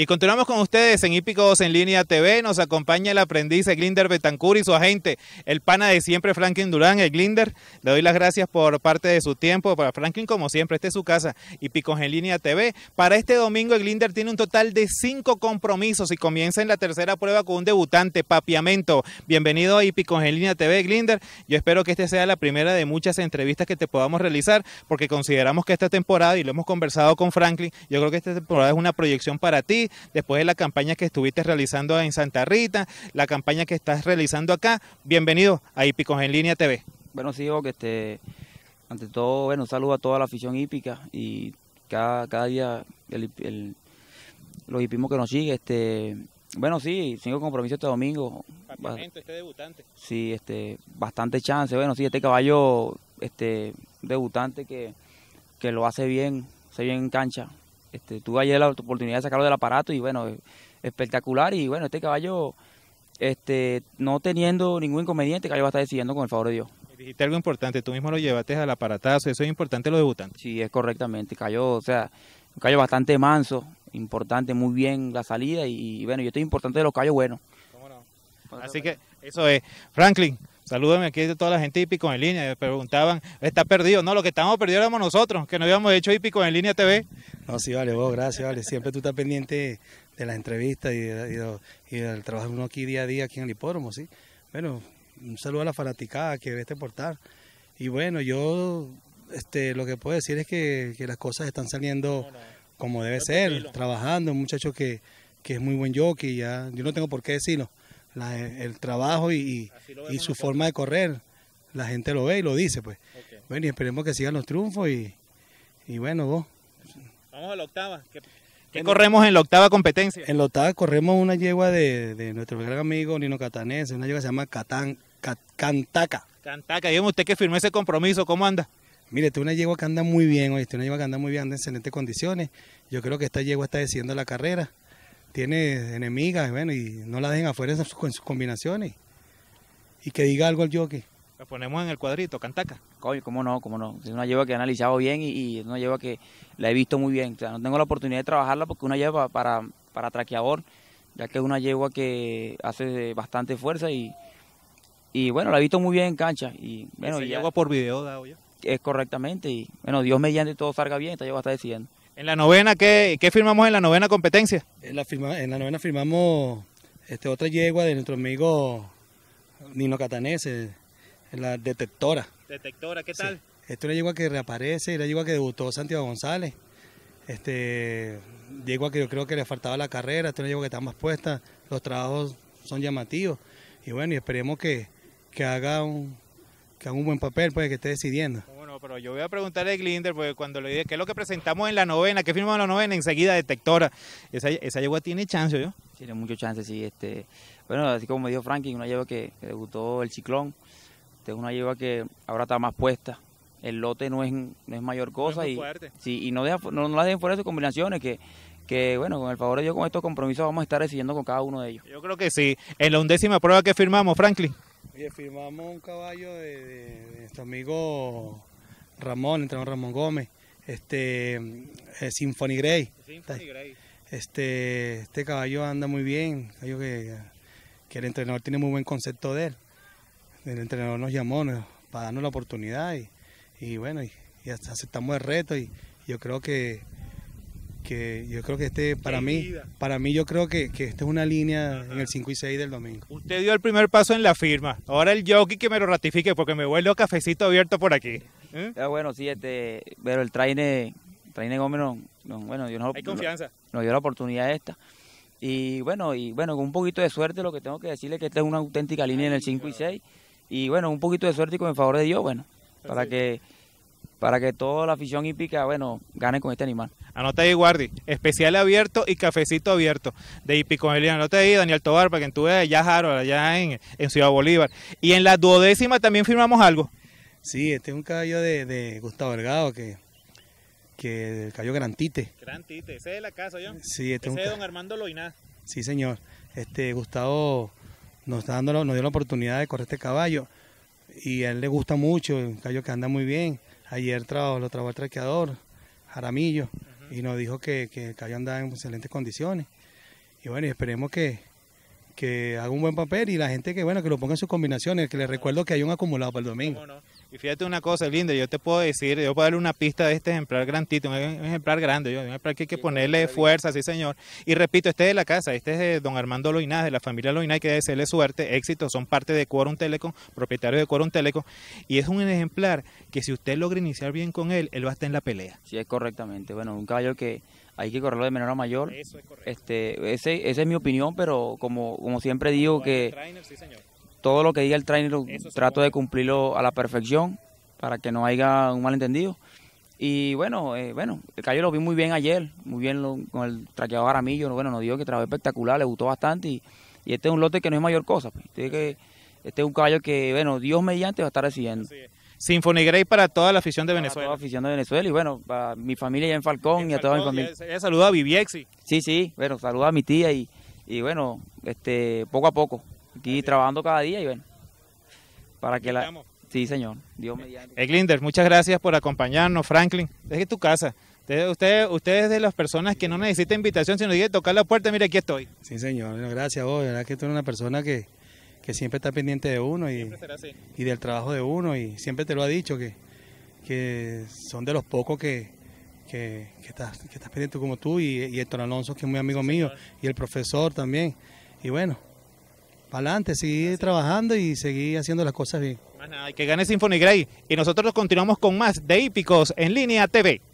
Y continuamos con ustedes en Hípicos en Línea TV. Nos acompaña el aprendiz Glinder Betancur y su agente, el pana de siempre, Franklin Durán, el Glinder. Le doy las gracias por parte de su tiempo. Para Franklin, como siempre, esta es su casa, Hípicos en Línea TV. Para este domingo, el Glinder tiene un total de cinco compromisos y comienza en la tercera prueba con un debutante, Papiamento. Bienvenido a Hípicos en Línea TV, Glinder. Yo espero que esta sea la primera de muchas entrevistas que te podamos realizar, porque consideramos que esta temporada, y lo hemos conversado con Franklin, yo creo que esta temporada es una proyección para ti después de la campaña que estuviste realizando en Santa Rita, la campaña que estás realizando acá. Bienvenido a Hípicos en Línea TV. Bueno, sí, que este, ante todo, bueno, saludo a toda la afición hípica y cada, día los hipismos que nos siguen. Este, bueno, sí, cinco compromiso este domingo. este debutante. Sí, este, bastante chance. Bueno, sí, este caballo, este debutante que, que lo hace bien, se bien en cancha. Este, tuve ayer la oportunidad de sacarlo del aparato y bueno, espectacular. Y bueno, este caballo, este, no teniendo ningún inconveniente, cayó caballo va a estar decidiendo con el favor de Dios. Dijiste algo importante, tú mismo lo llevaste al aparatazo, eso es importante los debutantes. Sí, es correctamente, cayó, o sea, un callo bastante manso, importante, muy bien la salida y, bueno, yo estoy importante de los callos buenos. Así que eso es. Franklin, Salúdame aquí de toda la gente de Hípico en línea. Me preguntaban, ¿está perdido? No, lo que estábamos perdidos éramos nosotros, que no habíamos hecho Hípico en línea TV. No, sí, vale, vos, gracias, vale. Siempre tú estás pendiente de las entrevistas y, del trabajo de uno aquí día a día, aquí en el hipódromo, ¿sí? Bueno, un saludo a la fanaticada que ve este portal. Y bueno, yo este, lo que puedo decir es que, las cosas están saliendo como debe ser, trabajando, un muchacho que, es muy buen jockey, ya, yo no tengo por qué decirlo. el trabajo y, su forma de correr, la gente lo ve y lo dice, pues. Bueno, y esperemos que sigan los triunfos y, y bueno, vos. Vamos a la octava. ¿Qué, corremos en la octava competencia? En la octava corremos una yegua de, nuestro gran amigo Nino Catanese, una yegua que se llama Catán, Cantaca. Cantaca, dígame usted que firmó ese compromiso, ¿cómo anda? Mire, esta es una yegua que anda muy bien, este es una yegua que anda muy bien, anda en excelentes condiciones. Yo creo que esta yegua está decidiendo la carrera. Tiene enemigas, bueno, y no la dejen afuera en sus, combinaciones. Y que diga algo al jockey. Lo ponemos en el cuadrito, Cantaca. Coño, cómo no, cómo no. Es una yegua que he analizado bien y, es una yegua que la he visto muy bien. O sea, no tengo la oportunidad de trabajarla porque es una yegua para, para traqueador, ya que es una yegua que hace bastante fuerza y, y bueno, la he visto muy bien en cancha. Y bueno, ¿Esa yegua por video da Es correctamente y bueno, Dios me y todo salga bien, esta yegua está decidiendo. ¿En la novena qué, firmamos en la novena competencia? En la, novena firmamos este, otra yegua de nuestro amigo Nino Catanese, la detectora. Detectora, ¿qué tal? Esto es una yegua que reaparece, la yegua que debutó Santiago González. Este, yegua que yo creo que le faltaba la carrera, esto es una yegua que está más puesta, los trabajos son llamativos. Y bueno, y esperemos que, que haga un, que haga un buen papel, pues que esté decidiendo. Bueno, pero yo voy a preguntarle a Glinder, porque cuando le dije, ¿qué es lo que presentamos en la novena? ¿Qué firmamos en la novena? Enseguida detectora. Esa, esa yegua tiene chance, ¿yo? Tiene mucho chance, sí. Este, bueno, así como me dijo Frankie, una yegua que debutó el ciclón es una lleva que ahora está más puesta. El lote no es, es mayor cosa. y, fuerte. y no, deja, no, la dejen fuera de sus combinaciones, que, que bueno, con el favor de Dios, con estos compromisos vamos a estar decidiendo con cada uno de ellos. Yo creo que sí. En la undécima prueba que firmamos, Franklin. Oye, firmamos un caballo de, nuestro amigo Ramón, entrenador Ramón Gómez, este eh, Symphony Grey. Este, este caballo anda muy bien, caballo que, que el entrenador tiene muy buen concepto de él el entrenador nos llamó para darnos la oportunidad y, bueno, y, aceptamos el reto y yo creo que, que yo creo que este, para mí, para mí yo creo que, esta es una línea en el 5 y 6 del domingo. Usted dio el primer paso en la firma, ahora el jockey que me lo ratifique porque me vuelvo cafecito abierto por aquí. ¿eh? Ah, bueno, sí, este, pero el traine, trainer Gómez, no, bueno, yo no, confianza. nos dio la oportunidad esta. Y bueno, y bueno, con un poquito de suerte lo que tengo que decirle es que esta es una auténtica línea en el 5 y 6. Y bueno, un poquito de suerte y con el favor de Dios, bueno, para que para que toda la afición hípica, bueno, gane con este animal. Anota ahí, Guardi, especial abierto y cafecito abierto de Hípico, Anota ahí, Daniel Tobar, para que tú veas allá allá en, Ciudad Bolívar. Y en la duodécima también firmamos algo. Sí, este es un caballo de, Gustavo Delgado que que cayó Gran Tite. Gran ese es la casa, yo. Sí, este es don Armando Loiná. Sí, señor. Este Gustavo nos, nos dio la oportunidad de correr este caballo y a él le gusta mucho, el caballo que anda muy bien. Ayer lo trabajó el traqueador, Jaramillo, y nos dijo que, que, el caballo anda en excelentes condiciones. Y bueno, esperemos que, que haga un buen papel y la gente que bueno que lo ponga en sus combinaciones, que les recuerdo que hay un acumulado para el domingo. Y fíjate una cosa, linda, yo te puedo decir, yo puedo darle una pista de este ejemplar grandito, un ejemplar grande, un ejemplar que hay que ponerle fuerza, sí señor. Y repito, este es de la casa, este es de don Armando Loiná, de la familia hay que debe suerte, éxito, son parte de Quorum Telecom, propietario de Quorum Telecom. Y es un ejemplar que si usted logra iniciar bien con él, él va a estar en la pelea. Sí, es correctamente. Bueno, un caballo que hay que correrlo de menor a mayor. Eso es correcto. Este, ese, esa es mi opinión, pero como, como siempre digo que todo lo que diga el trainer trato de cumplirlo a la perfección para que no haya un malentendido. Y bueno, eh, bueno, el caballo lo vi muy bien ayer, muy bien con el traqueado Aramillo, bueno, nos dijo que trabajó espectacular, le gustó bastante y, este es un lote que no es mayor cosa. Pues, este, es que, un caballo que, bueno, Dios mediante va a estar recibiendo. Sinfonigray para toda la afición de Venezuela. Toda la afición de Venezuela y bueno, para mi familia allá en Falcón y a toda mi familia. saluda a Viviexi. Sí, sí, bueno, saluda a mi tía y, y bueno, este, poco a poco, Aquí trabajando cada día y bueno, para que la... Sí, señor. Dios me Hey eh, Glinder, muchas gracias por acompañarnos, Franklin. Deje tu casa. Usted, usted, es de las personas que no necesita invitación, sino que tocar la puerta, mire aquí estoy. Sí, señor. gracias a vos. La verdad que tú eres una persona que, que siempre está pendiente de uno y, y del trabajo de uno y siempre te lo ha dicho que, que son de los pocos que, que, que, estás, que estás pendiente como tú y, y Héctor Alonso, que es muy amigo mío, y el profesor también. Y bueno, para adelante, seguir trabajando y seguir haciendo las cosas bien. que gane Symphony Grey. Y nosotros continuamos con más de Hípicos en línea TV.